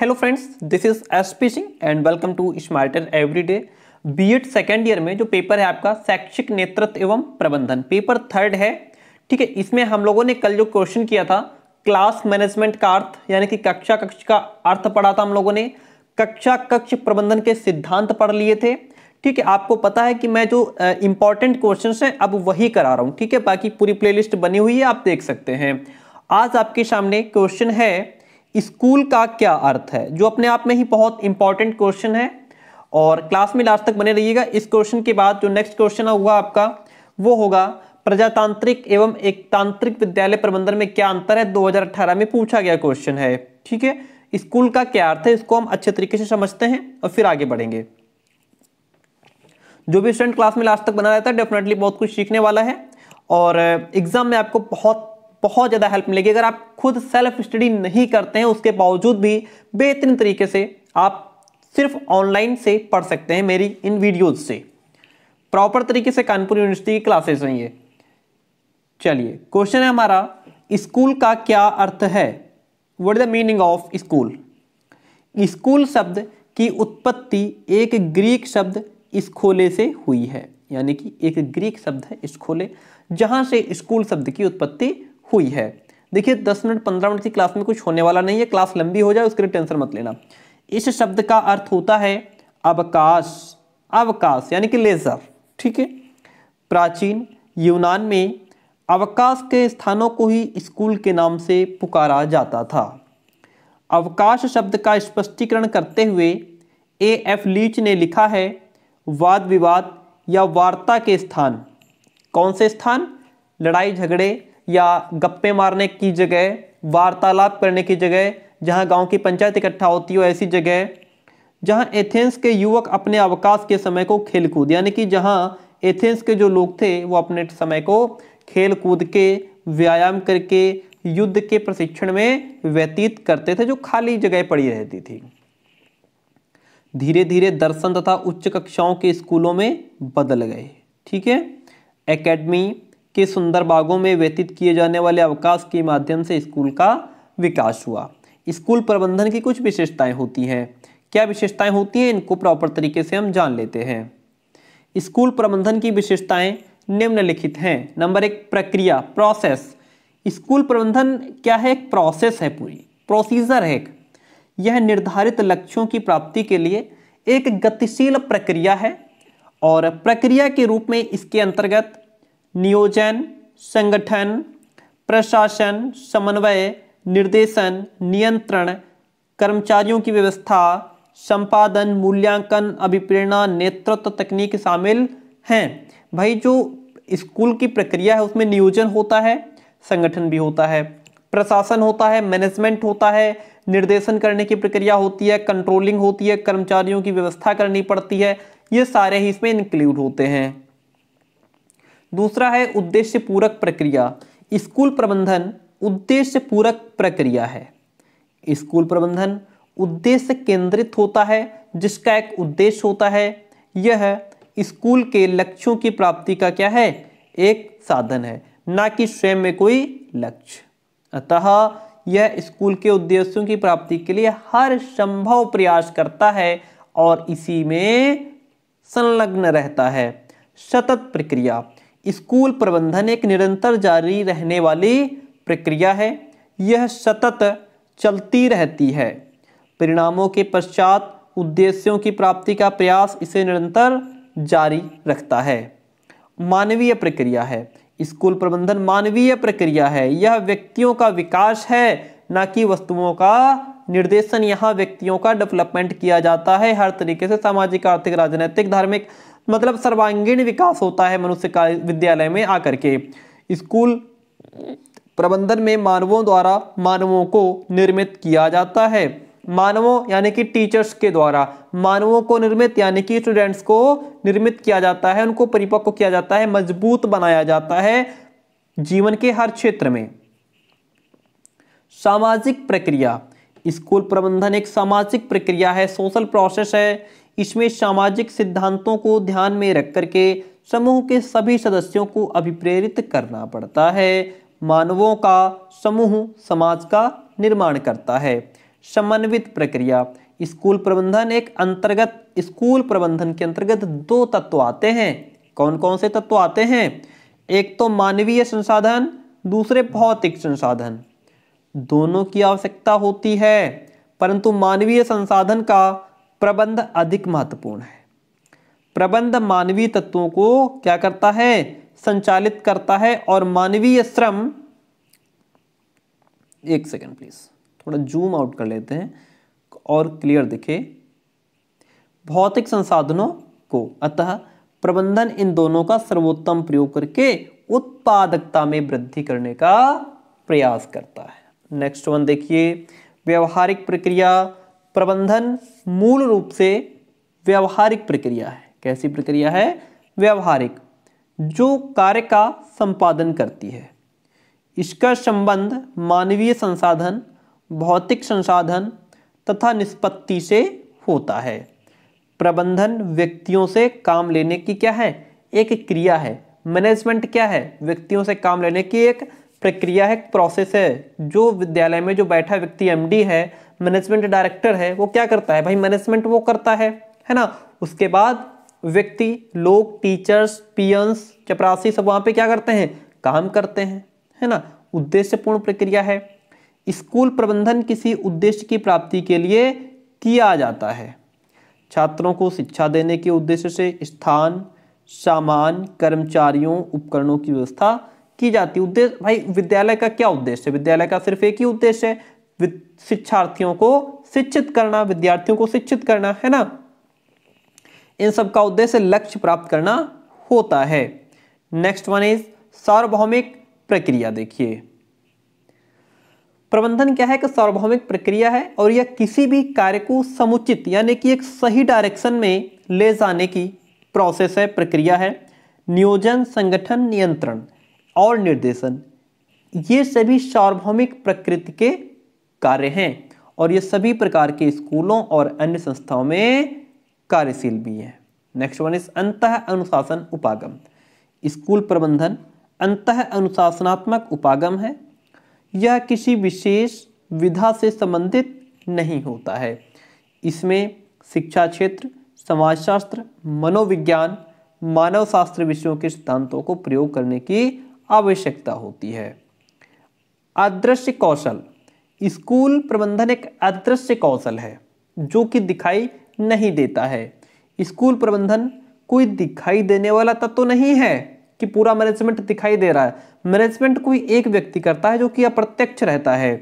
hello friends this is S Singh and welcome to smarter everyday B Ed second year में जो paper है आपका शैक्षिक नेतृत्व एवं प्रबंधन पेपर थर्ड है ठीक है इसमें हम लोगों ने कल जो क्वेश्चन किया था क्लास मैनेजमेंट का अर्थ यानी कि कक्षा कक्ष का अर्थ पढ़ा था हम लोगों ने कक्षा कक्ष प्रबंधन के सिद्धांत पढ़ लिए थे ठीक है आपको पता है कि मैं जो इंपॉर्टेंट क्वेश्चन हैं अब वही करा रहा हूँ ठीक है बाकी पूरी प्लेलिस्ट बनी हुई है आप देख सकते हैं आज आपके सामने क्वेश्चन है स्कूल का क्या अर्थ है जो अपने आप में ही बहुत इंपॉर्टेंट क्वेश्चन है और क्लास में लास्ट तक बने रहिएगा इस क्वेश्चन के बाद जो नेक्स्ट क्वेश्चन होगा आपका वो होगा प्रजातांत्रिक एवं एक तांत्रिक विद्यालय प्रबंधन में क्या अंतर है 2018 में पूछा गया क्वेश्चन है ठीक है स्कूल का क्या अर्थ है इसको हम अच्छे तरीके से समझते हैं और फिर आगे बढ़ेंगे जो भी स्टूडेंट क्लास में लास्ट तक बना रहता है डेफिनेटली बहुत कुछ सीखने वाला है और एग्जाम में आपको बहुत बहुत ज़्यादा हेल्प मिलेगी अगर आप खुद सेल्फ स्टडी नहीं करते हैं उसके बावजूद भी बेहतरीन तरीके से आप सिर्फ ऑनलाइन से पढ़ सकते हैं मेरी इन वीडियोज से प्रॉपर तरीके से कानपुर यूनिवर्सिटी की क्लासेस हैं ये चलिए क्वेश्चन है हमारा स्कूल का क्या अर्थ है what the meaning of school school शब्द की उत्पत्ति एक ग्रीक शब्द स्कोले से हुई है यानी कि एक ग्रीक शब्द है स्कोले जहां से स्कूल शब्द की उत्पत्ति हुई है देखिए दस मिनट पंद्रह मिनट की क्लास में कुछ होने वाला नहीं है क्लास लंबी हो जाए उसके लिए टेंशन मत लेना इस शब्द का अर्थ होता है अवकाश अवकाश यानी कि लेजर ठीक है प्राचीन यूनान में अवकाश के स्थानों को ही स्कूल के नाम से पुकारा जाता था अवकाश शब्द का स्पष्टीकरण करते हुए ए एफ लीच ने लिखा है वाद विवाद या वार्ता के स्थान कौन से स्थान लड़ाई झगड़े या गप्पे मारने की जगह वार्तालाप करने की जगह जहां गांव की पंचायत इकट्ठा होती हो ऐसी जगह जहां एथेंस के युवक अपने अवकाश के समय को खेलकूद यानी कि जहां एथेंस के जो लोग थे वो अपने समय को खेलकूद के व्यायाम करके युद्ध के प्रशिक्षण में व्यतीत करते थे जो खाली जगह पड़ी रहती थी धीरे धीरे दर्शन तथा उच्च कक्षाओं के स्कूलों में बदल गए ठीक है एकेडमी के सुंदर बागों में व्यतीत किए जाने वाले अवकाश के माध्यम से स्कूल का विकास हुआ स्कूल प्रबंधन की कुछ विशेषताएं होती हैं क्या विशेषताएं होती हैं इनको प्रॉपर तरीके से हम जान लेते हैं स्कूल प्रबंधन की विशेषताएं निम्नलिखित हैं नंबर एक प्रक्रिया प्रोसेस स्कूल प्रबंधन क्या है एक प्रोसेस है पूरी प्रोसीजर है एक यह निर्धारित लक्ष्यों की प्राप्ति के लिए एक गतिशील प्रक्रिया है और प्रक्रिया के रूप में इसके अंतर्गत नियोजन संगठन प्रशासन समन्वय निर्देशन नियंत्रण कर्मचारियों की व्यवस्था संपादन मूल्यांकन अभिप्रेरणा नेतृत्व तकनीक शामिल हैं भाई जो स्कूल की प्रक्रिया है उसमें नियोजन होता है संगठन भी होता है प्रशासन होता है मैनेजमेंट होता है निर्देशन करने की प्रक्रिया होती है कंट्रोलिंग होती है कर्मचारियों की व्यवस्था करनी पड़ती है ये सारे ही इसमें इंक्लूड होते हैं दूसरा है उद्देश्य पूरक प्रक्रिया स्कूल प्रबंधन उद्देश्य पूरक प्रक्रिया है स्कूल प्रबंधन उद्देश्य केंद्रित होता है जिसका एक उद्देश्य होता है यह स्कूल के लक्ष्यों की प्राप्ति का क्या है एक साधन है ना कि स्वयं में कोई लक्ष्य अतः यह स्कूल के उद्देश्यों की प्राप्ति के लिए हर संभव प्रयास करता है और इसी में संलग्न रहता है सतत प्रक्रिया स्कूल प्रबंधन एक निरंतर जारी रहने वाली प्रक्रिया है यह सतत चलती रहती है परिणामों के पश्चात उद्देश्यों की प्राप्ति का प्रयास इसे निरंतर जारी रखता है मानवीय प्रक्रिया है स्कूल प्रबंधन मानवीय प्रक्रिया है यह व्यक्तियों का विकास है न कि वस्तुओं का निर्देशन यहाँ व्यक्तियों का डेवलपमेंट किया जाता है हर तरीके से सामाजिक आर्थिक राजनैतिक धार्मिक मतलब सर्वांगीण विकास होता है मनुष्य का विद्यालय में आकर के स्कूल प्रबंधन में मानवों द्वारा मानवों को निर्मित किया जाता है मानवों यानी कि टीचर्स के द्वारा मानवों को निर्मित यानी कि स्टूडेंट्स को निर्मित किया जाता है उनको परिपक्व किया जाता है मजबूत बनाया जाता है जीवन के हर क्षेत्र में सामाजिक प्रक्रिया स्कूल प्रबंधन एक सामाजिक प्रक्रिया है सोशल प्रोसेस है इसमें सामाजिक सिद्धांतों को ध्यान में रख करके समूह के सभी सदस्यों को अभिप्रेरित करना पड़ता है मानवों का समूह समाज का निर्माण करता है समन्वित प्रक्रिया स्कूल प्रबंधन एक अंतर्गत स्कूल प्रबंधन के अंतर्गत दो तत्व आते हैं कौन कौन से तत्व आते हैं एक तो मानवीय संसाधन दूसरे भौतिक संसाधन दोनों की आवश्यकता होती है परंतु मानवीय संसाधन का प्रबंध अधिक महत्वपूर्ण है प्रबंध मानवीय तत्वों को क्या करता है संचालित करता है और मानवीय श्रम एक सेकंड प्लीज थोड़ा जूम आउट कर लेते हैं और क्लियर दिखे भौतिक संसाधनों को अतः प्रबंधन इन दोनों का सर्वोत्तम प्रयोग करके उत्पादकता में वृद्धि करने का प्रयास करता है नेक्स्ट वन देखिए व्यवहारिक प्रक्रिया प्रबंधन मूल रूप से व्यवहारिक प्रक्रिया है कैसी प्रक्रिया है व्यवहारिक जो कार्य का संपादन करती है इसका संबंध मानवीय संसाधन भौतिक संसाधन तथा निष्पत्ति से होता है प्रबंधन व्यक्तियों से काम लेने की क्या है एक क्रिया है मैनेजमेंट क्या है व्यक्तियों से काम लेने की एक प्रक्रिया है प्रोसेस है जो विद्यालय में जो बैठा व्यक्ति एमडी है मैनेजमेंट डायरेक्टर है वो क्या करता है भाई मैनेजमेंट वो करता है है ना उसके बाद व्यक्ति लोग टीचर्स पियंस चपरासी सब वहाँ पे क्या करते हैं काम करते हैं है ना उद्देश्यपूर्ण प्रक्रिया है स्कूल प्रबंधन किसी उद्देश्य की प्राप्ति के लिए किया जाता है छात्रों को शिक्षा देने के उद्देश्य से स्थान सामान कर्मचारियों उपकरणों की व्यवस्था की जाती है उद्देश्य भाई विद्यालय का क्या उद्देश्य है विद्यालय का सिर्फ एक ही उद्देश्य है शिक्षार्थियों को शिक्षित करना विद्यार्थियों को शिक्षित करना है ना इन सब का उद्देश्य लक्ष्य प्राप्त करना होता है नेक्स्ट वन इज सार्वभौमिक प्रक्रिया देखिए प्रबंधन क्या है कि सार्वभौमिक प्रक्रिया है और यह किसी भी कार्य को समुचित यानी कि एक सही डायरेक्शन में ले जाने की प्रोसेस है प्रक्रिया है नियोजन संगठन नियंत्रण और निर्देशन ये सभी सार्वभौमिक प्रकृति के कार्य हैं और ये सभी प्रकार के स्कूलों और अन्य संस्थाओं में कार्यशील भी हैं नेक्स्ट वन इज अंत अनुशासन उपागम स्कूल प्रबंधन अंत अनुशासनात्मक उपागम है यह किसी विशेष विधा से संबंधित नहीं होता है इसमें शिक्षा क्षेत्र समाजशास्त्र मनोविज्ञान मानव शास्त्र विषयों के सिद्धांतों को प्रयोग करने की आवश्यकता होती है अदृश्य कौशल स्कूल प्रबंधन एक अदृश्य कौशल है जो कि दिखाई नहीं देता है स्कूल प्रबंधन कोई दिखाई देने वाला तत्व तो नहीं है कि पूरा मैनेजमेंट दिखाई दे रहा है मैनेजमेंट कोई एक व्यक्ति करता है जो कि अप्रत्यक्ष रहता है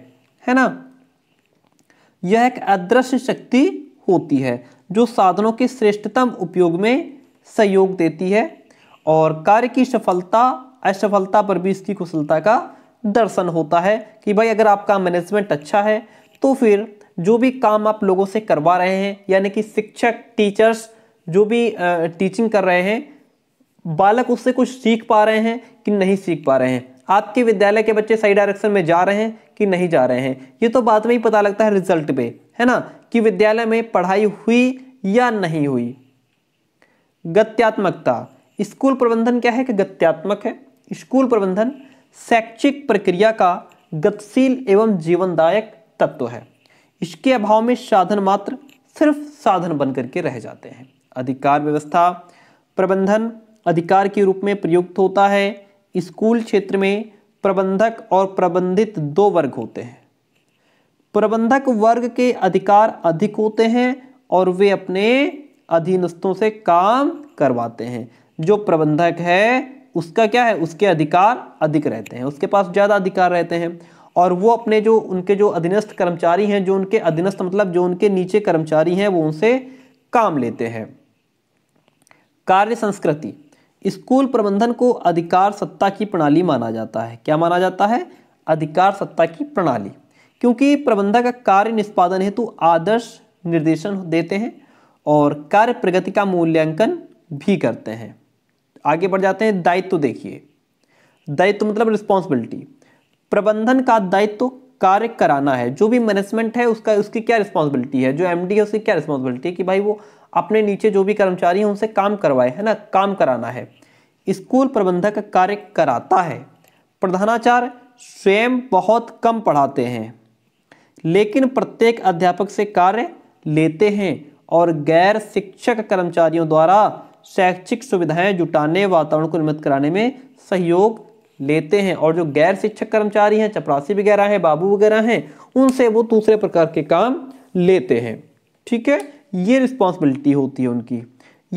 है ना यह एक अदृश्य शक्ति होती है जो साधनों के श्रेष्ठतम उपयोग में सहयोग देती है और कार्य की सफलता असफलता पर भी इसकी कुशलता का दर्शन होता है कि भाई अगर आपका मैनेजमेंट अच्छा है तो फिर जो भी काम आप लोगों से करवा रहे हैं यानी कि शिक्षक टीचर्स जो भी टीचिंग कर रहे हैं बालक उससे कुछ सीख पा रहे हैं कि नहीं सीख पा रहे हैं आपके विद्यालय के बच्चे सही डायरेक्शन में जा रहे हैं कि नहीं जा रहे हैं ये तो बाद में ही पता लगता है रिजल्ट पे है ना कि विद्यालय में पढ़ाई हुई या नहीं हुई गत्यात्मकता स्कूल प्रबंधन क्या है कि गत्यात्मक है स्कूल प्रबंधन शैक्षिक प्रक्रिया का गतिशील एवं जीवनदायक तत्व है इसके अभाव में साधन मात्र सिर्फ साधन बनकर के रह जाते हैं अधिकार व्यवस्था प्रबंधन अधिकार के रूप में प्रयुक्त होता है स्कूल क्षेत्र में प्रबंधक और प्रबंधित दो वर्ग होते हैं प्रबंधक वर्ग के अधिकार अधिक होते हैं और वे अपने अधीनस्थों से काम करवाते हैं जो प्रबंधक है उसका क्या है उसके अधिकार अधिक रहते हैं उसके पास ज़्यादा अधिकार रहते हैं और वो अपने जो उनके जो अधीनस्थ कर्मचारी हैं जो उनके अधीनस्थ मतलब जो उनके नीचे कर्मचारी हैं वो उनसे काम लेते हैं कार्य संस्कृति स्कूल प्रबंधन को अधिकार सत्ता की प्रणाली माना जाता है क्या माना जाता है अधिकार सत्ता की प्रणाली क्योंकि प्रबंधक का कार्य निष्पादन हेतु आदर्श निर्देशन देते हैं और कार्य प्रगति का मूल्यांकन भी करते हैं आगे बढ़ जाते हैं दायित्व देखिए दायित्व मतलब रिस्पॉन्सिबिलिटी प्रबंधन का दायित्व कार्य कराना है जो भी मैनेजमेंट है उसका उसकी क्या रिस्पॉन्सिबिलिटी है जो एम है उसकी क्या रिस्पॉन्सिबिलिटी है कि भाई वो अपने नीचे जो भी कर्मचारी हैं उनसे काम करवाए है ना काम कराना है स्कूल प्रबंधक कार्य कराता है प्रधानाचार्य स्वयं बहुत कम पढ़ाते हैं लेकिन प्रत्येक अध्यापक से कार्य लेते हैं और गैर शिक्षक कर्मचारियों द्वारा शैक्षिक सुविधाएं जुटाने वातावरण को निर्मित कराने में सहयोग लेते हैं और जो गैर शिक्षक कर्मचारी हैं चपरासी वगैरह हैं बाबू वगैरह हैं उनसे वो दूसरे प्रकार के काम लेते हैं ठीक है ये रिस्पॉन्सिबिलिटी होती है उनकी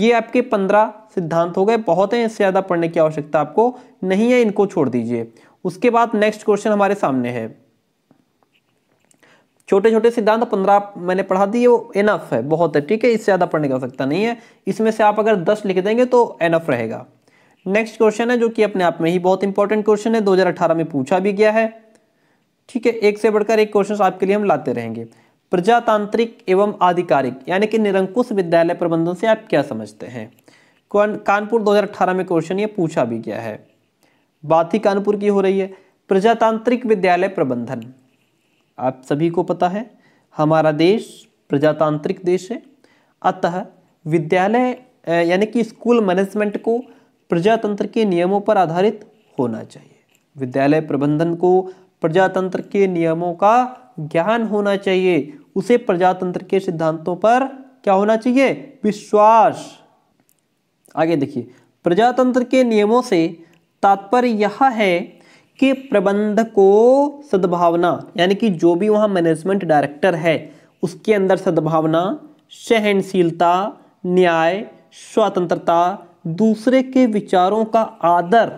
ये आपके पंद्रह सिद्धांत हो गए बहुत हैं इससे ज़्यादा पढ़ने की आवश्यकता आपको नहीं है इनको छोड़ दीजिए उसके बाद नेक्स्ट क्वेश्चन हमारे सामने है छोटे छोटे सिद्धांत पंद्रह मैंने पढ़ा दिए वो एनफ है बहुत है ठीक है इससे ज़्यादा पढ़ने की आवश्यकता नहीं है इसमें से आप अगर दस लिख देंगे तो एनफ रहेगा नेक्स्ट क्वेश्चन है जो कि अपने आप में ही बहुत इंपॉर्टेंट क्वेश्चन है दो में पूछा भी गया है ठीक है एक से बढ़कर एक क्वेश्चन आपके लिए हम लाते रहेंगे प्रजातांत्रिक एवं आधिकारिक यानी कि निरंकुश विद्यालय प्रबंधन से आप क्या समझते हैं कानपुर 2018 में क्वेश्चन ये पूछा भी गया है बात ही कानपुर की हो रही है प्रजातांत्रिक विद्यालय प्रबंधन आप सभी को पता है हमारा देश प्रजातांत्रिक देश है अतः विद्यालय यानी कि स्कूल मैनेजमेंट को प्रजातंत्र के नियमों पर आधारित होना चाहिए विद्यालय प्रबंधन को प्रजातंत्र के नियमों का ज्ञान होना चाहिए उसे प्रजातंत्र के सिद्धांतों पर क्या होना चाहिए विश्वास आगे देखिए प्रजातंत्र के नियमों से तात्पर्य यह है कि प्रबंध को सद्भावना यानी कि जो भी वहाँ मैनेजमेंट डायरेक्टर है उसके अंदर सद्भावना सहनशीलता न्याय स्वतंत्रता दूसरे के विचारों का आदर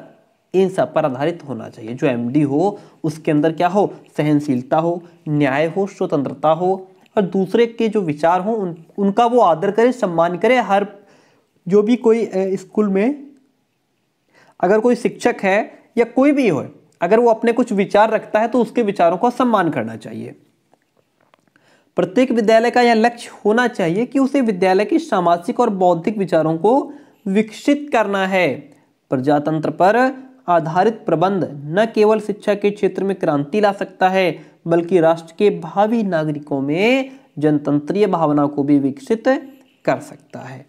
इन सब पर आधारित होना चाहिए जो एमडी हो उसके अंदर क्या हो सहनशीलता हो न्याय हो स्वतंत्रता हो और दूसरे के जो विचार हों उन, उनका वो आदर करे सम्मान करे हर जो भी कोई स्कूल में अगर कोई शिक्षक है या कोई भी हो अगर वो अपने कुछ विचार रखता है तो उसके विचारों का सम्मान करना चाहिए प्रत्येक विद्यालय का यह लक्ष्य होना चाहिए कि उसे विद्यालय के सामाजिक और बौद्धिक विचारों को विकसित करना है प्रजातंत्र पर आधारित प्रबंध न केवल शिक्षा के क्षेत्र में क्रांति ला सकता है बल्कि राष्ट्र के भावी नागरिकों में जनतंत्रीय भावना को भी विकसित कर सकता है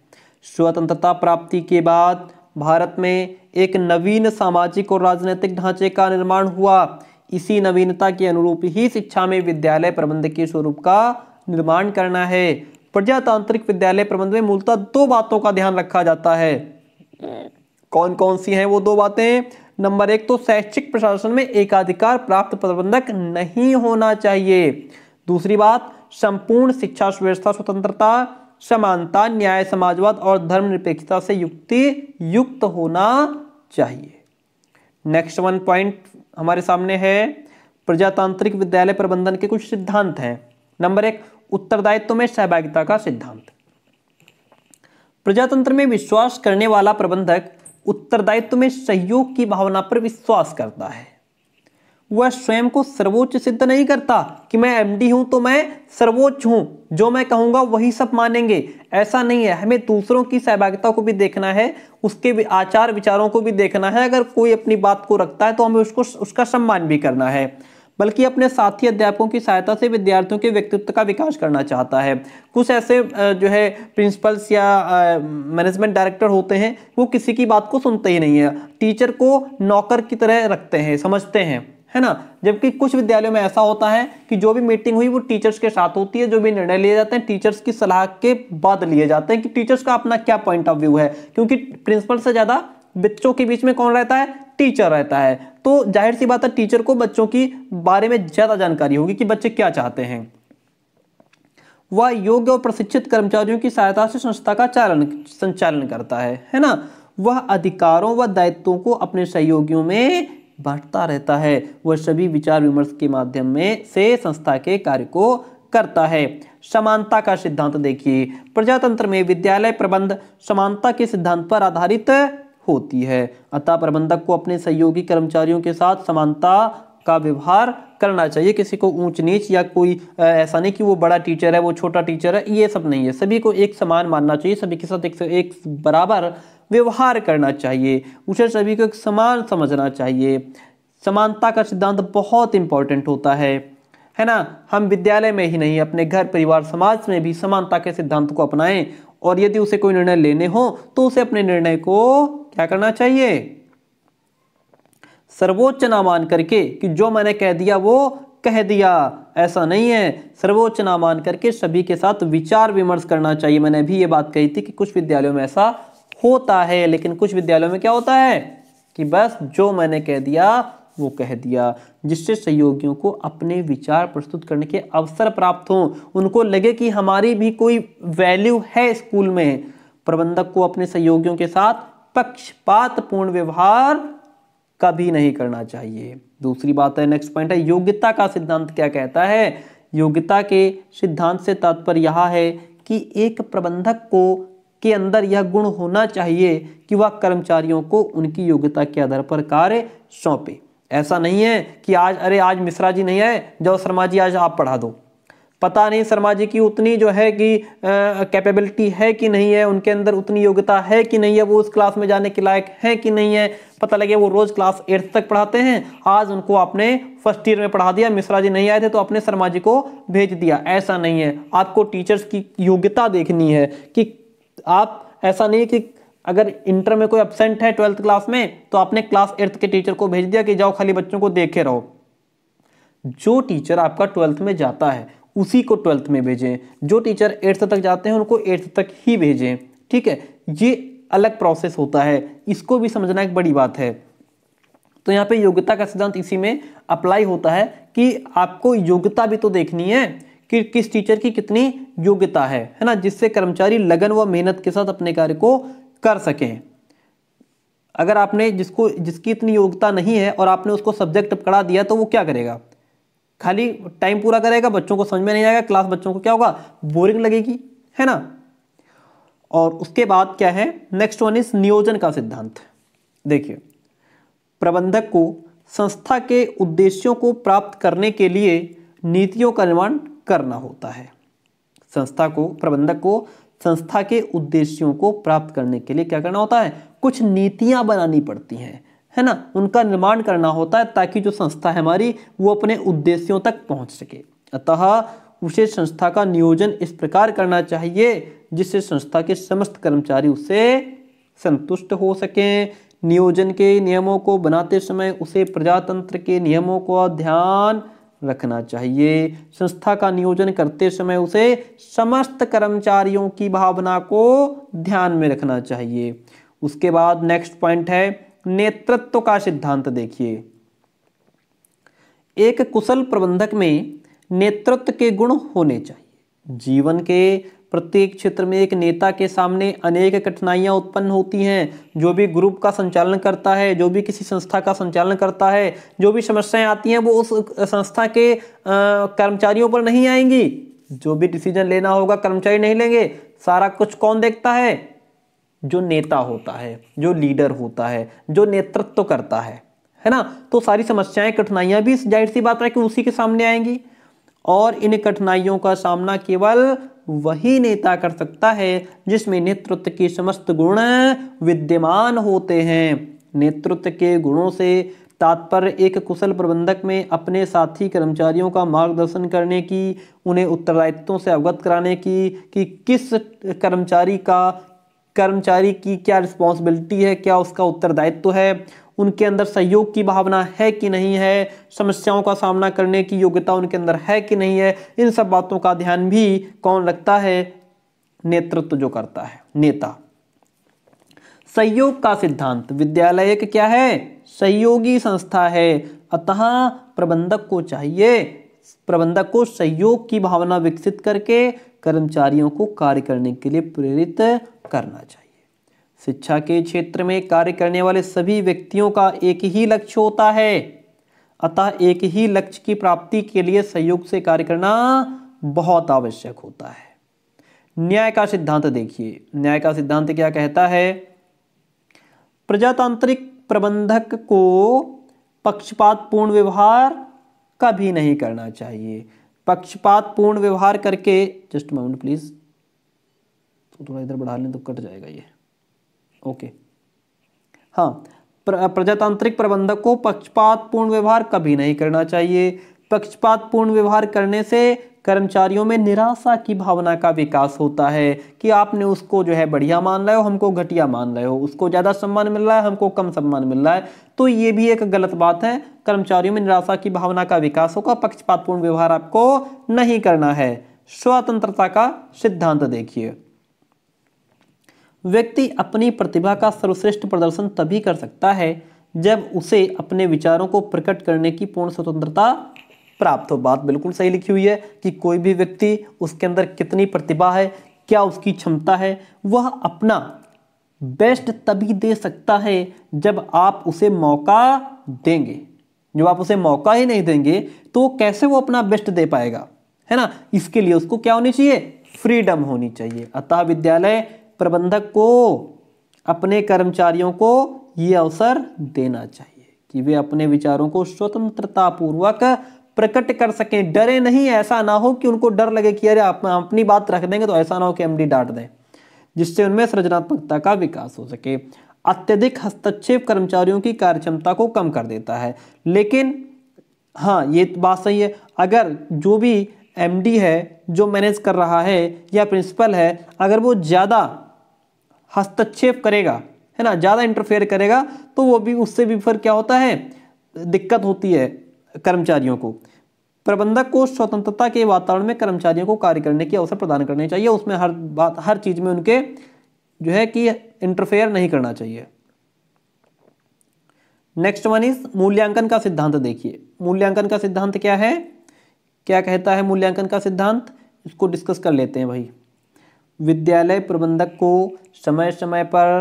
स्वतंत्रता प्राप्ति के बाद भारत में एक नवीन सामाजिक और राजनीतिक ढांचे का निर्माण हुआ इसी नवीनता के अनुरूप ही शिक्षा में विद्यालय प्रबंध के स्वरूप का निर्माण करना है प्रजातांत्रिक विद्यालय प्रबंध में मूलतः दो बातों का ध्यान रखा जाता है कौन कौन सी हैं वो दो बातें नंबर एक तो शैक्षिक प्रशासन में एकाधिकार प्राप्त प्रबंधक नहीं होना चाहिए दूसरी बात संपूर्ण शिक्षा व्यवस्था स्वतंत्रता समानता न्याय समाजवाद और धर्मनिरपेक्षता से युक्ति युक्त होना चाहिए नेक्स्ट वन पॉइंट हमारे सामने है प्रजातांत्रिक विद्यालय प्रबंधन के कुछ सिद्धांत हैं नंबर एक उत्तरदायित्व में सहभागिता का सिद्धांत प्रजातंत्र में विश्वास करने वाला प्रबंधक उत्तरदायित्व में सहयोग की भावना पर विश्वास करता है वह स्वयं को सर्वोच्च सिद्ध नहीं करता कि मैं एमडी हूं तो मैं सर्वोच्च हूं जो मैं कहूंगा वही सब मानेंगे ऐसा नहीं है हमें दूसरों की सहभागिता को भी देखना है उसके भी आचार विचारों को भी देखना है अगर कोई अपनी बात को रखता है तो हमें उसको उसका सम्मान भी करना है बल्कि अपने साथी अध्यापकों की सहायता से विद्यार्थियों के व्यक्तित्व का विकास करना चाहता है कुछ ऐसे जो है प्रिंसिपल्स या मैनेजमेंट डायरेक्टर होते हैं वो किसी की बात को सुनते ही नहीं है टीचर को नौकर की तरह रखते हैं समझते हैं है ना जबकि कुछ विद्यालयों में ऐसा होता है कि जो भी मीटिंग हुई वो टीचर्स के साथ होती है जो भी निर्णय लिए जाते हैं टीचर्स की सलाह के बाद लिए जाते हैं कि टीचर्स का अपना क्या पॉइंट ऑफ व्यू है क्योंकि प्रिंसिपल से ज़्यादा बच्चों के बीच में कौन रहता है टीचर रहता है तो जाहिर सी बात है टीचर को बच्चों की बारे में ज़्यादा जानकारी होगी कि बच्चे क्या चाहते हैं वह योग्य और प्रशिक्षित कर्मचारियों की सहायता से संस्था का चालन संचालन करता है है ना वह अधिकारों व दायित्वों को अपने सहयोगियों में बढ़ता रहता है वह सभी विचार विमर्श के माध्यम में से संस्था के कार्य को करता है समानता का सिद्धांत देखिए प्रजातंत्र में विद्यालय प्रबंध समानता के सिद्धांत पर आधारित होती है अतः प्रबंधक को अपने सहयोगी कर्मचारियों के साथ समानता का व्यवहार करना चाहिए किसी को ऊंच नीच या कोई ऐसा नहीं कि वो बड़ा टीचर है वो छोटा टीचर है ये सब नहीं है सभी को एक समान मानना चाहिए सभी के साथ एक, एक बराबर व्यवहार करना चाहिए उसे सभी को एक समान समझना चाहिए समानता का सिद्धांत बहुत इंपॉर्टेंट होता है है ना हम विद्यालय में ही नहीं अपने घर परिवार समाज में भी समानता के सिद्धांत को अपनाएं और यदि उसे कोई निर्णय लेने हो तो उसे अपने निर्णय को क्या करना चाहिए सर्वोच्च ना मान करके कि जो मैंने कह दिया वो कह दिया ऐसा नहीं है सर्वोच्च ना मान करके सभी के साथ विचार विमर्श करना चाहिए मैंने भी ये बात कही थी कि कुछ विद्यालयों में ऐसा होता है लेकिन कुछ विद्यालयों में क्या होता है कि बस जो मैंने कह दिया वो कह दिया जिससे सहयोगियों को अपने विचार प्रस्तुत करने के अवसर प्राप्त हों उनको लगे कि हमारी भी कोई वैल्यू है स्कूल में प्रबंधक को अपने सहयोगियों के साथ पक्षपातपूर्ण व्यवहार कभी नहीं करना चाहिए दूसरी बात है नेक्स्ट पॉइंट है योग्यता का सिद्धांत क्या कहता है योग्यता के सिद्धांत से तात्पर्य यह है कि एक प्रबंधक को के अंदर यह गुण होना चाहिए कि वह कर्मचारियों को उनकी योग्यता के आधार पर कार्य सौंपे ऐसा नहीं है कि आज अरे आज मिश्रा जी नहीं आए जाओ शर्मा जी आज आप पढ़ा दो पता नहीं शर्मा जी की उतनी जो है कि कैपेबिलिटी है कि नहीं है उनके अंदर उतनी योग्यता है कि नहीं है वो उस क्लास में जाने के लायक है कि नहीं है पता लगे वो रोज़ क्लास एट्थ तक पढ़ाते हैं आज उनको आपने फर्स्ट ईयर में पढ़ा दिया मिश्रा जी नहीं आए थे तो आपने शर्मा जी को भेज दिया ऐसा नहीं है आपको टीचर्स की योग्यता देखनी है कि आप ऐसा नहीं कि अगर इंटर में कोई एबसेंट है ट्वेल्थ क्लास में तो आपने क्लास एट्थ के टीचर को भेज दिया कि जाओ खाली बच्चों को देखे रहो जो टीचर आपका ट्वेल्थ में जाता है उसी को ट्वेल्थ में भेजें जो टीचर एट्थ तक जाते हैं उनको एट्थ तक ही भेजें ठीक है ये अलग प्रोसेस होता है इसको भी समझना एक बड़ी बात है तो यहाँ पे योग्यता का सिद्धांत इसी में अप्लाई होता है कि आपको योग्यता भी तो देखनी है कि किस टीचर की कितनी योग्यता है है ना जिससे कर्मचारी लगन व मेहनत के साथ अपने कार्य को कर सकें अगर आपने जिसको जिसकी इतनी योग्यता नहीं है और आपने उसको सब्जेक्ट पकड़ा दिया तो वो क्या करेगा खाली टाइम पूरा करेगा बच्चों को समझ में नहीं आएगा क्लास बच्चों को क्या होगा बोरिंग लगेगी है ना और उसके बाद क्या है नेक्स्ट वन इज नियोजन का सिद्धांत देखिए प्रबंधक को संस्था के उद्देश्यों को प्राप्त करने के लिए नीतियों का निर्माण करना होता है संस्था को प्रबंधक को संस्था के उद्देश्यों को प्राप्त करने के लिए क्या करना होता है कुछ नीतियाँ बनानी पड़ती हैं है ना उनका निर्माण करना होता है ताकि जो संस्था है हमारी वो अपने उद्देश्यों तक पहुंच सके अतः उसे संस्था का नियोजन इस प्रकार करना चाहिए जिससे संस्था के समस्त कर्मचारी उसे संतुष्ट हो सकें नियोजन के नियमों को बनाते समय उसे प्रजातंत्र के नियमों का ध्यान रखना चाहिए संस्था का नियोजन करते समय उसे समस्त कर्मचारियों की भावना को ध्यान में रखना चाहिए उसके बाद नेक्स्ट पॉइंट है नेतृत्व का सिद्धांत देखिए एक कुशल प्रबंधक में नेतृत्व के गुण होने चाहिए जीवन के प्रत्येक क्षेत्र में एक नेता के सामने अनेक कठिनाइयां उत्पन्न होती हैं जो भी ग्रुप का संचालन करता है जो भी किसी संस्था का संचालन करता है जो भी समस्याएं आती हैं वो उस संस्था के कर्मचारियों पर नहीं आएंगी जो भी डिसीजन लेना होगा कर्मचारी नहीं लेंगे सारा कुछ कौन देखता है जो नेता होता है जो लीडर होता है जो नेतृत्व करता है है ना तो सारी समस्याएं कठिनाइयां भी जाहिर सी बात है कि उसी के सामने आएंगी और इन कठिनाइयों का सामना केवल वही नेता कर सकता है जिसमें नेतृत्व के समस्त गुण विद्यमान होते हैं नेतृत्व के गुणों से तात्पर्य एक कुशल प्रबंधक में अपने साथी कर्मचारियों का मार्गदर्शन करने की उन्हें उत्तरदायित्वों से अवगत कराने की कि किस कर्मचारी का कर्मचारी की क्या रिस्पॉन्सिबिलिटी है क्या उसका उत्तरदायित्व है उनके अंदर सहयोग की भावना है कि नहीं है समस्याओं का सामना करने की योग्यता उनके अंदर है कि नहीं है इन सब बातों का ध्यान भी कौन रखता है नेतृत्व जो करता है नेता सहयोग का सिद्धांत विद्यालय एक क्या है सहयोगी संस्था है अतः प्रबंधक को चाहिए प्रबंधक को सहयोग की भावना विकसित करके कर्मचारियों को कार्य करने के लिए प्रेरित करना चाहिए शिक्षा के क्षेत्र में कार्य करने वाले सभी व्यक्तियों का एक ही लक्ष्य होता है अतः एक ही लक्ष्य की प्राप्ति के लिए सहयोग से कार्य करना बहुत आवश्यक होता है न्याय का सिद्धांत देखिए न्याय का सिद्धांत क्या कहता है प्रजातांत्रिक प्रबंधक को पक्षपातपूर्ण व्यवहार कभी नहीं करना चाहिए पक्षपातपूर्ण व्यवहार करके जस्ट माउंट प्लीज तो थोड़ा इधर बढ़ा लें तो कट जाएगा ये ओके हाँ प्रजातांत्रिक प्रबंधक को पक्षपातपूर्ण व्यवहार कभी नहीं करना चाहिए पक्षपातपूर्ण व्यवहार करने से कर्मचारियों में निराशा की भावना का विकास होता है कि आपने उसको जो है बढ़िया मान रहे हो हमको घटिया मान रहे हो उसको ज़्यादा सम्मान मिल रहा है हमको कम सम्मान मिल रहा है तो ये भी एक गलत बात है कर्मचारियों में निराशा की भावना का विकास होगा पक्षपातपूर्ण व्यवहार आपको नहीं करना है स्वतंत्रता का सिद्धांत देखिए व्यक्ति अपनी प्रतिभा का सर्वश्रेष्ठ प्रदर्शन तभी कर सकता है जब उसे अपने विचारों को प्रकट करने की पूर्ण स्वतंत्रता प्राप्त हो बात बिल्कुल सही लिखी हुई है कि कोई भी व्यक्ति उसके अंदर कितनी प्रतिभा है क्या उसकी क्षमता है वह अपना बेस्ट तभी दे सकता है जब आप उसे मौका देंगे जब आप उसे मौका ही नहीं देंगे तो कैसे वो अपना बेस्ट दे पाएगा है ना इसके लिए उसको क्या होनी चाहिए फ्रीडम होनी चाहिए अतः विद्यालय प्रबंधक को अपने कर्मचारियों को ये अवसर देना चाहिए कि वे अपने विचारों को स्वतंत्रता पूर्वक प्रकट कर सकें डरे नहीं ऐसा ना हो कि उनको डर लगे कि अरे आप अपनी बात रख देंगे तो ऐसा ना हो कि एमडी डांट दें जिससे उनमें सृजनात्मकता का विकास हो सके अत्यधिक हस्तक्षेप कर्मचारियों की कार्यक्षमता को कम कर देता है लेकिन हाँ ये बात सही है अगर जो भी एमडी है जो मैनेज कर रहा है या प्रिंसिपल है अगर वो ज़्यादा हस्तक्षेप करेगा है ना ज़्यादा इंटरफेयर करेगा तो वो भी उससे भी फिर क्या होता है दिक्कत होती है कर्मचारियों को प्रबंधक को स्वतंत्रता के वातावरण में कर्मचारियों को कार्य करने के अवसर प्रदान करने चाहिए उसमें हर बात हर चीज़ में उनके जो है कि इंटरफेयर नहीं करना चाहिए नेक्स्ट वन इज मूल्यांकन का सिद्धांत देखिए मूल्यांकन का सिद्धांत क्या है क्या कहता है मूल्यांकन का सिद्धांत इसको डिस्कस कर लेते हैं भाई विद्यालय प्रबंधक को समय समय पर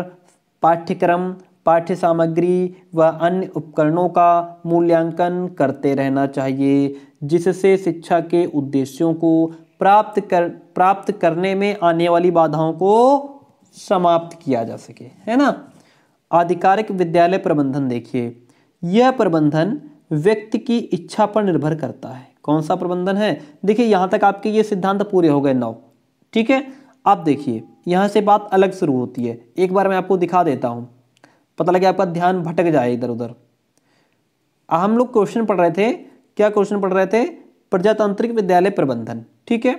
पाठ्यक्रम पाठ्य सामग्री व अन्य उपकरणों का मूल्यांकन करते रहना चाहिए जिससे शिक्षा के उद्देश्यों को प्राप्त कर प्राप्त करने में आने वाली बाधाओं को समाप्त किया जा सके है ना आधिकारिक विद्यालय प्रबंधन देखिए यह प्रबंधन व्यक्ति की इच्छा पर निर्भर करता है कौन सा प्रबंधन है देखिए यहाँ तक आपके ये सिद्धांत पूरे हो गए नौ ठीक है आप देखिए यहाँ से बात अलग शुरू होती है एक बार मैं आपको दिखा देता हूँ पता लगे आपका ध्यान भटक जाए इधर उधर हम लोग क्वेश्चन पढ़ रहे थे क्या क्वेश्चन पढ़ रहे थे प्रजातांत्रिक विद्यालय प्रबंधन ठीक है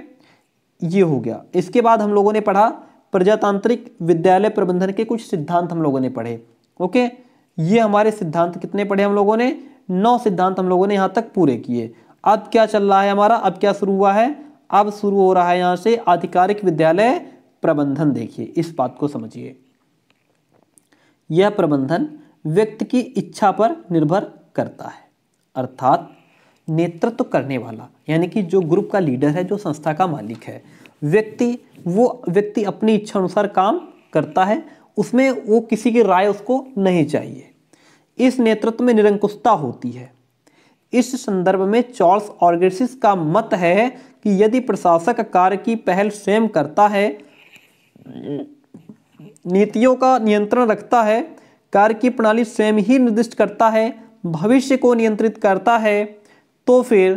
ये हो गया इसके बाद हम लोगों ने पढ़ा प्रजातांत्रिक विद्यालय प्रबंधन के कुछ सिद्धांत हम लोगों ने पढ़े ओके ये हमारे सिद्धांत कितने पढ़े हम लोगों ने नौ सिद्धांत हम लोगों ने यहाँ तक पूरे किए अब क्या चल रहा है हमारा अब क्या शुरू हुआ है अब शुरू हो रहा है यहाँ से आधिकारिक विद्यालय प्रबंधन देखिए इस बात को समझिए यह प्रबंधन व्यक्ति की इच्छा पर निर्भर करता है अर्थात नेतृत्व करने वाला यानी कि जो ग्रुप का लीडर है जो संस्था का मालिक है व्यक्ति वो व्यक्ति अपनी इच्छा अनुसार काम करता है उसमें वो किसी की राय उसको नहीं चाहिए इस नेतृत्व में निरंकुशता होती है इस संदर्भ में चार्ल्स ऑर्गेसिस का मत है कि यदि प्रशासक कार्य की पहल स्वयं करता है नीतियों का नियंत्रण रखता है कार्य की प्रणाली स्वयं ही निर्दिष्ट करता है भविष्य को नियंत्रित करता है तो फिर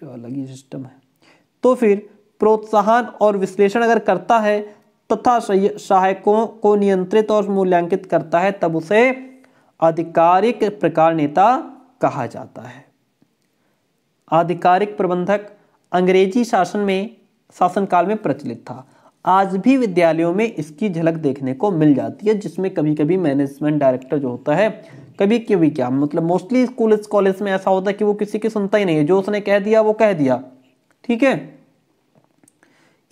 जो अलग ही सिस्टम है तो फिर प्रोत्साहन और विश्लेषण अगर करता है तथा सहायकों को नियंत्रित और मूल्यांकित करता है तब उसे आधिकारिक प्रकार नेता कहा जाता है आधिकारिक प्रबंधक अंग्रेजी शासन में शासनकाल में प्रचलित था आज भी विद्यालयों में इसकी झलक देखने को मिल जाती है जिसमें कभी कभी मैनेजमेंट डायरेक्टर जो होता है कभी कभी क्या मतलब मोस्टली स्कूल कॉलेज में ऐसा होता है कि वो किसी की सुनता ही नहीं है जो उसने कह दिया वो कह दिया ठीक है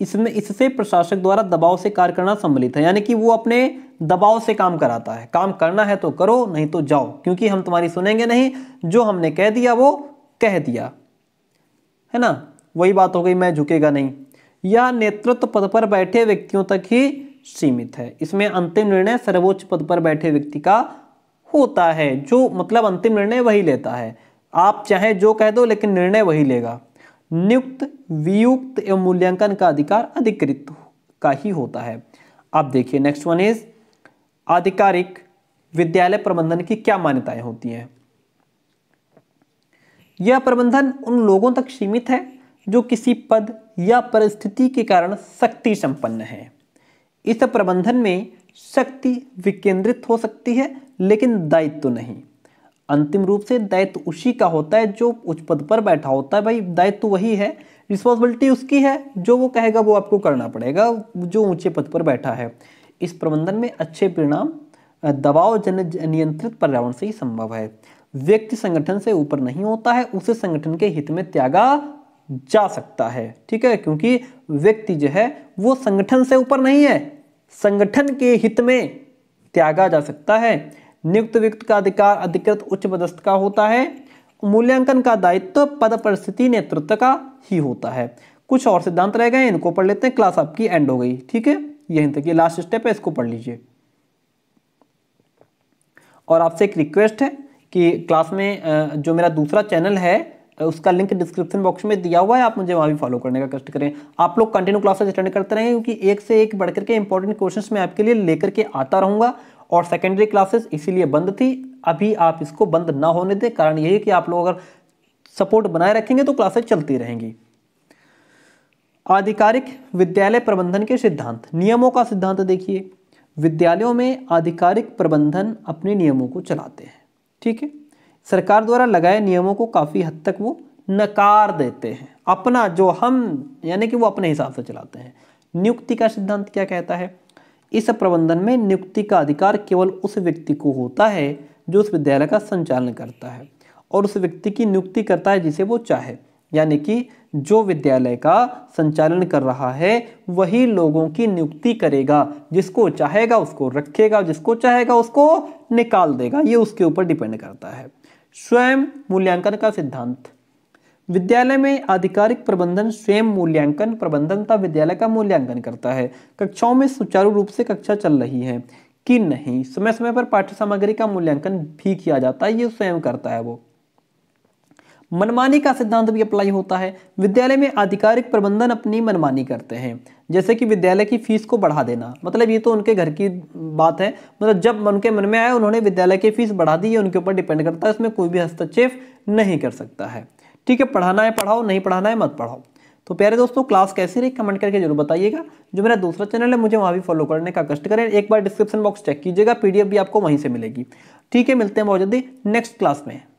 इसमें इससे प्रशासक द्वारा दबाव से कार्य करना सम्मिलित है यानी कि वो अपने दबाव से काम कराता है काम करना है तो करो नहीं तो जाओ क्योंकि हम तुम्हारी सुनेंगे नहीं जो हमने कह दिया वो कह दिया है ना वही बात हो गई मैं झुकेगा नहीं यह नेतृत्व पद पर बैठे व्यक्तियों तक ही सीमित है इसमें अंतिम निर्णय सर्वोच्च पद पर बैठे व्यक्ति का होता है जो मतलब अंतिम निर्णय वही लेता है आप चाहे जो कह दो लेकिन निर्णय वही लेगा नियुक्त वियुक्त एवं मूल्यांकन का अधिकार अधिकृत का ही होता है अब देखिए नेक्स्ट वन इज आधिकारिक विद्यालय प्रबंधन की क्या मान्यताएं होती हैं यह प्रबंधन उन लोगों तक सीमित है जो किसी पद या परिस्थिति के कारण शक्ति संपन्न है इस प्रबंधन में शक्ति विकेंद्रित हो सकती है लेकिन दायित्व तो नहीं अंतिम रूप से दायित्व उसी का होता है जो उच्च पद पर बैठा होता है भाई दायित्व वही है रिस्पॉन्सिबिलिटी उसकी है जो वो कहेगा वो आपको करना पड़ेगा जो ऊंचे पद पर बैठा है इस प्रबंधन में अच्छे परिणाम दबाव जन नियंत्रित पर्यावरण से ही संभव है व्यक्ति संगठन से ऊपर नहीं होता है उसे संगठन के हित में त्यागा जा सकता है ठीक है क्योंकि व्यक्ति जो है वो संगठन से ऊपर नहीं है संगठन के हित में त्यागा जा सकता है नियुक्त व्यक्ति का अधिकार अधिकृत उच्च पदस्थ का होता है मूल्यांकन का दायित्व पद परिस्थिति नेतृत्व का ही होता है कुछ और सिद्धांत रह गए इनको पढ़ लेते हैं क्लास आपकी एंड हो गई ठीक है यहीं तक ये लास्ट स्टेप है इसको पढ़ लीजिए और आपसे एक रिक्वेस्ट है कि क्लास में जो मेरा दूसरा चैनल है उसका लिंक डिस्क्रिप्शन बॉक्स में दिया हुआ है आप मुझे वहाँ भी फॉलो करने का कष्ट करें आप लोग कंटिन्यू क्लासेस अटेंड करते रहें क्योंकि एक से एक बढ़कर के इंपॉर्टेंट क्वेश्चंस मैं आपके लिए लेकर के आता रहूँगा और सेकेंडरी क्लासेस इसीलिए बंद थी अभी आप इसको बंद ना होने दें कारण यही कि आप लोग अगर सपोर्ट बनाए रखेंगे तो क्लासेस चलती रहेंगी आधिकारिक विद्यालय प्रबंधन के सिद्धांत नियमों का सिद्धांत देखिए विद्यालयों में आधिकारिक प्रबंधन अपने नियमों को चलाते हैं ठीक है सरकार द्वारा लगाए नियमों को काफ़ी हद तक वो नकार देते हैं अपना जो हम यानी कि वो अपने हिसाब से चलाते हैं नियुक्ति का सिद्धांत क्या कहता है इस प्रबंधन में नियुक्ति का अधिकार केवल उस व्यक्ति को होता है जो उस विद्यालय का संचालन करता है और उस व्यक्ति की नियुक्ति करता है जिसे वो चाहे यानी कि जो विद्यालय का संचालन कर रहा है वही लोगों की नियुक्ति करेगा जिसको चाहेगा उसको रखेगा जिसको चाहेगा उसको निकाल देगा ये उसके ऊपर डिपेंड करता है स्वयं मूल्यांकन का सिद्धांत विद्यालय में आधिकारिक प्रबंधन स्वयं मूल्यांकन प्रबंधन तथा विद्यालय का मूल्यांकन करता है कक्षाओं में सुचारू रूप से कक्षा चल रही है कि नहीं समय समय पर पाठ्य सामग्री का मूल्यांकन भी किया जाता है ये स्वयं करता है वो मनमानी का सिद्धांत भी अप्लाई होता है विद्यालय में आधिकारिक प्रबंधन अपनी मनमानी करते हैं जैसे कि विद्यालय की फीस को बढ़ा देना मतलब ये तो उनके घर की बात है मतलब जब उनके मन में आया उन्होंने विद्यालय की फीस बढ़ा दी ये उनके ऊपर डिपेंड करता है इसमें कोई भी हस्तक्षेप नहीं कर सकता है ठीक है पढ़ाना है पढ़ाओ नहीं पढ़ाना है मत पढ़ाओ तो प्यारे दोस्तों क्लास कैसी रही कमेंट करके जरूर बताइएगा जो मेरा दूसरा चैनल है मुझे वहाँ भी फॉलो करने का कष्ट करें एक बार डिस्क्रिप्शन बॉक्स चेक कीजिएगा पीडीएफ भी आपको वहीं से मिलेगी ठीक है मिलते हैं बहुत जल्दी नेक्स्ट क्लास में